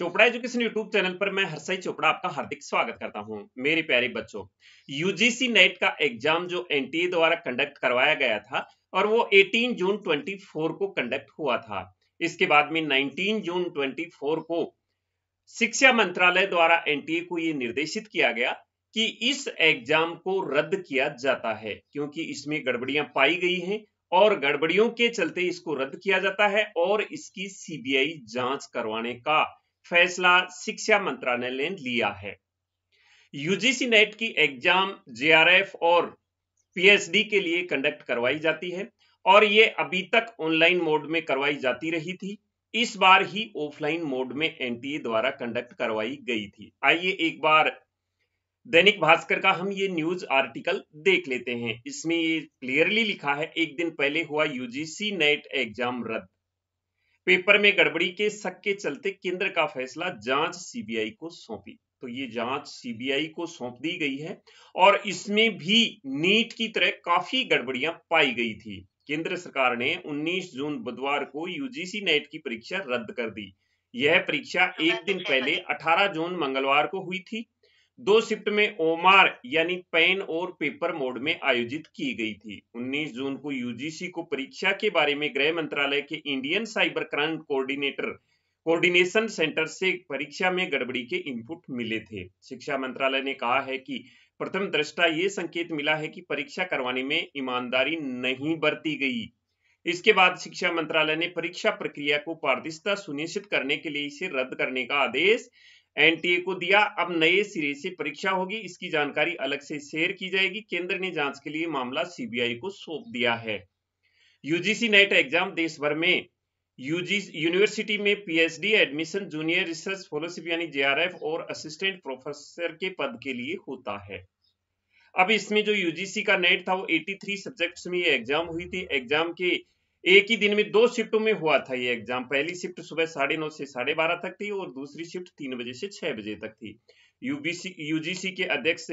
Chopra education YouTube channel पर मैं हरसाई चोपड़ा आपका हार्दिक स्वागत करता हूं मेरे प्यारे बच्चों यूजीसी नेट का एग्जाम जो एनटीए द्वारा कंडक्ट करवाया गया था और वो 18 जून 24 को कंडक्ट हुआ था इसके बाद में 19 जून 24 को शिक्षा मंत्रालय द्वारा एनटीए को ये निर्देशित किया गया कि इस एग्जाम को रद्द किया जाता है क्योंकि इसमें गड़बड़ियां पाई गई है और गड़बड़ियों के चलते इसको रद्द किया जाता है और इसकी सीबीआई जांच करवाने का फैसला शिक्षा मंत्रालय ने लिया है यूजीसी नेट की एग्जाम जेआरएफ और पीएचडी के लिए कंडक्ट करवाई जाती है और ये अभी तक ऑनलाइन मोड में करवाई जाती रही थी इस बार ही ऑफलाइन मोड में एनटीए द्वारा कंडक्ट करवाई गई थी आइए एक बार दैनिक भास्कर का हम ये न्यूज आर्टिकल देख लेते हैं इसमें ये क्लियरली लिखा है एक दिन पहले हुआ यूजीसी नेट एग्जाम रद्द पेपर में गड़बड़ी के शक के चलते केंद्र का फैसला जांच सीबीआई को सौंपी तो ये जांच सीबीआई को सौंप दी गई है और इसमें भी नीट की तरह काफी गड़बड़ियां पाई गई थी केंद्र सरकार ने 19 जून बुधवार को यूजीसी नेट की परीक्षा रद्द कर दी यह परीक्षा एक दिन तो पहले 18 जून मंगलवार को हुई थी दो शिफ्ट में ओमार यानी पेन और पेपर मोड में आयोजित की गई थी 19 जून को यूजीसी को परीक्षा के बारे में गृह मंत्रालय के Indian cyber crime coordinator coordination centre से परीक्षा में गड़बड़ी के इनपुट मिले थे शिक्षा मंत्रालय ने कहा है कि प्रथम दृष्टा ये संकेत मिला है कि परीक्षा करवाने में ईमानदारी नहीं बरती गई इसके बाद शिक्षा मंत्रालय ने परीक्षा प्रक्रिया को पारदर्शिता सुनिश्चित करने के लिए इसे रद्द करने का आदेश एनटीए को दिया अब नए सिरे से परीक्षा होगी इसकी जानकारी अलग से शेयर की जाएगी केंद्र ने जांच के लिए मामला सीबीआई को सौंप दिया है यूजीसी नेट एग्जाम देश भर में यूजी यूनिवर्सिटी में PhD admission junior research fellowship यानी जेआरएफ और असिस्टेंट प्रोफेसर के पद के लिए होता है अब इसमें जो यूजीसी का नेट था वो 83 सब्जेक्ट्स में ये एग्जाम हुई थी एग्जाम के एक ही दिन में दो शिफ्टों में हुआ था ये एग्जाम पहली शिफ्ट सुबह साढ़े नौ से साढ़े बारह तक थी और दूसरी शिफ्ट तीन बजे से छह बजे तक थी यूबीसी यूजीसी के अध्यक्ष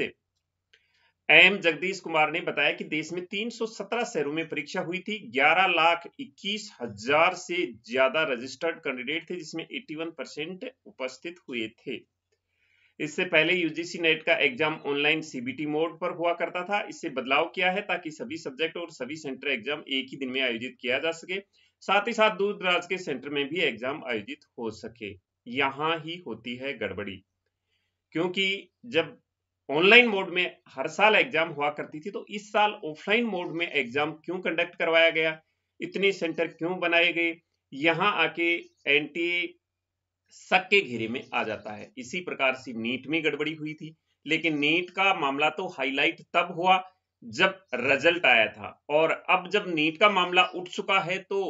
एम जगदीश कुमार ने बताया कि देश में 317 शहरों में परीक्षा हुई थी ग्यारह लाख इक्कीस हजार से ज्यादा रजिस्टर्ड कैंडिडेट थे जिसमें 81 परसेंट उपस्थित हुए थे इससे पहले यूजीसी नेट का एग्जाम ऑनलाइन सीबीटी मोड पर हुआ करता था इससे बदलाव किया है ताकि सभी सब्जेक्ट और सभी सेंटर एग्जाम एक ही दिन में आयोजित किया जा सके साथ ही साथ दूर दराज के सेंटर में भी एग्जाम आयोजित हो सके यहाँ ही होती है गड़बड़ी क्योंकि जब ऑनलाइन मोड में हर साल एग्जाम हुआ करती थी तो इस साल ऑफलाइन मोड में एग्जाम क्यों कंडक्ट करवाया गया इतने सेंटर क्यों बनाए गए यहाँ आके एनटीए शक के घेरे में आ जाता है इसी प्रकार से नीट में गड़बड़ी हुई थी लेकिन नीट का मामला तो हाईलाइट तब हुआ जब रिजल्ट आया था और अब जब नीट का मामला उठ चुका है तो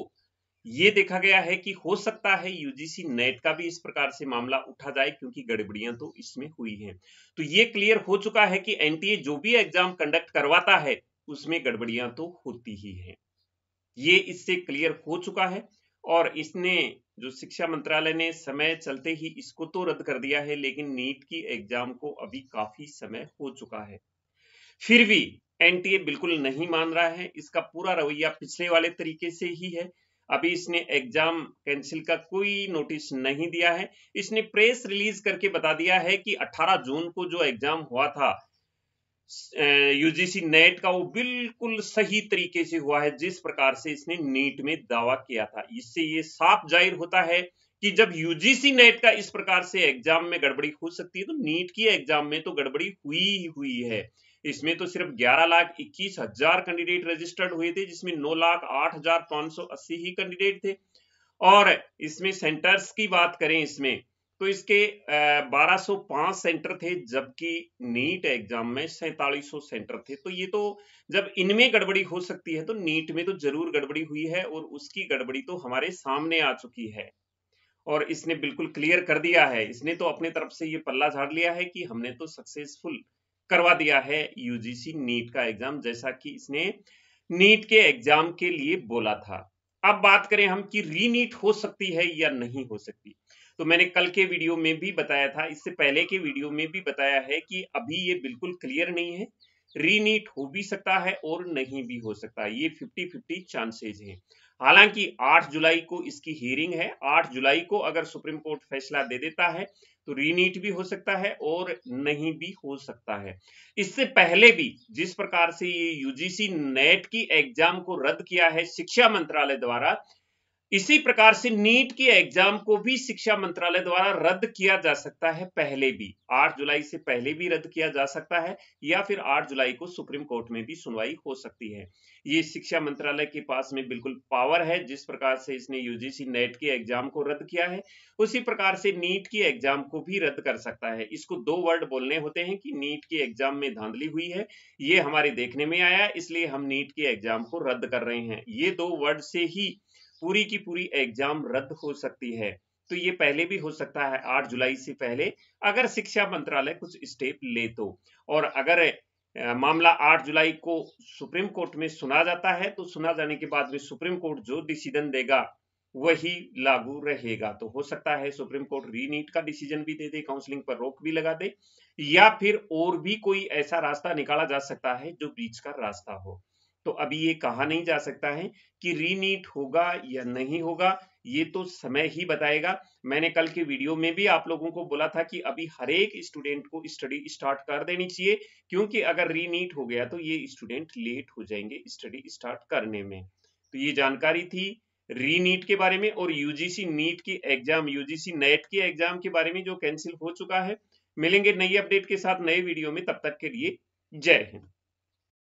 ये देखा गया है कि हो सकता है यूजीसी नेट का भी इस प्रकार से मामला उठा जाए क्योंकि गड़बड़ियां तो इसमें हुई हैं तो ये क्लियर हो चुका है कि एनटीए जो भी एग्जाम कंडक्ट करवाता है उसमें गड़बड़ियां तो होती ही हैं ये इससे क्लियर हो चुका है और इसने जो शिक्षा मंत्रालय ने समय चलते ही इसको तो रद्द कर दिया है लेकिन नीट की एग्जाम को अभी काफी समय हो चुका है फिर भी एनटीए बिल्कुल नहीं मान रहा है इसका पूरा रवैया पिछले वाले तरीके से ही है अभी इसने एग्जाम कैंसिल का कोई नोटिस नहीं दिया है इसने प्रेस रिलीज करके बता दिया है कि 18 जून को जो एग्जाम हुआ था यूजीसी नेट का वो बिल्कुल सही तरीके से हुआ है जिस प्रकार से इसने नीट में दावा किया था इससे ये साफ जाहिर होता है कि जब यूजीसी नेट का इस प्रकार से एग्जाम में गड़बड़ी हो सकती है तो नीट की एग्जाम में तो गड़बड़ी हुई ही हुई है इसमें तो सिर्फ ग्यारह लाख इक्कीस हजार कैंडिडेट रजिस्टर्ड हुए थे जिसमें नौ लाख आठ हजार पांच सौ अस्सी ही कैंडिडेट थे और इसमें सेंटर्स की बात करें इसमें तो इसके 1205 सेंटर थे जबकि नीट एग्जाम में सैतालीस सेंटर थे तो ये तो जब इनमें गड़बड़ी हो सकती है तो नीट में तो जरूर गड़बड़ी हुई है और उसकी गड़बड़ी तो हमारे सामने आ चुकी है और इसने बिल्कुल क्लियर कर दिया है इसने तो अपने तरफ से ये पल्ला झाड़ लिया है कि हमने तो सक्सेसफुल करवा दिया है यूजीसी नीट का एग्जाम जैसा कि इसने नीट के एग्जाम के लिए बोला था अब बात करें हम कि रीनीट हो सकती है या नहीं हो सकती तो मैंने कल के वीडियो में भी बताया था इससे पहले के वीडियो में भी बताया है कि अभी ये बिल्कुल क्लियर नहीं है रीनीट हो भी सकता है और नहीं भी हो सकता ये फिफ्टी फिफ्टी चांसेज हैं हालांकि 8 जुलाई को इसकी हियरिंग है 8 जुलाई को अगर सुप्रीम कोर्ट फैसला दे देता है तो रीनीट भी हो सकता है और नहीं भी हो सकता है इससे पहले भी जिस प्रकार से ये यूजीसी नेट की एग्जाम को रद्द किया है शिक्षा मंत्रालय द्वारा इसी प्रकार से नीट के एग्जाम को भी शिक्षा मंत्रालय द्वारा रद्द किया जा सकता है पहले भी 8 जुलाई से पहले भी रद्द किया जा सकता है या फिर 8 जुलाई को सुप्रीम कोर्ट में भी सुनवाई हो सकती है ये शिक्षा मंत्रालय के पास में बिल्कुल पावर है जिस प्रकार से इसने यूजीसी नेट के एग्जाम को रद्द किया है उसी प्रकार से नीट के एग्जाम को भी रद्द कर सकता है इसको दो वर्ड बोलने होते हैं कि नीट के एग्जाम में धांधली हुई है ये हमारे देखने में आया इसलिए हम नीट के एग्जाम को रद्द कर रहे हैं ये दो वर्ड से ही पूरी की पूरी एग्जाम रद्द हो सकती है तो ये पहले भी हो सकता है आठ जुलाई से पहले अगर शिक्षा मंत्रालय कुछ स्टेप ले तो और अगर मामला 8 जुलाई को सुप्रीम कोर्ट में सुना जाता है तो सुना जाने के बाद में सुप्रीम कोर्ट जो डिसीजन देगा वही लागू रहेगा तो हो सकता है सुप्रीम कोर्ट रीनीट का डिसीजन भी दे दे काउंसलिंग पर रोक भी लगा दे या फिर और भी कोई ऐसा रास्ता निकाला जा सकता है जो बीच का रास्ता हो तो अभी ये कहा नहीं जा सकता है कि रीनीट होगा या नहीं होगा ये तो समय ही बताएगा मैंने कल के वीडियो में भी आप लोगों को बोला था कि अभी हर एक स्टूडेंट को स्टडी स्टार्ट कर देनी चाहिए क्योंकि अगर रीनीट हो गया तो ये स्टूडेंट लेट हो जाएंगे स्टडी स्टार्ट करने में तो ये जानकारी थी रीनीट के बारे में और यूजीसी नीट की एग्जाम यूजीसी नेट के एग्जाम के बारे में जो कैंसिल हो चुका है मिलेंगे नई अपडेट के साथ नए वीडियो में तब तक के लिए जय हिंद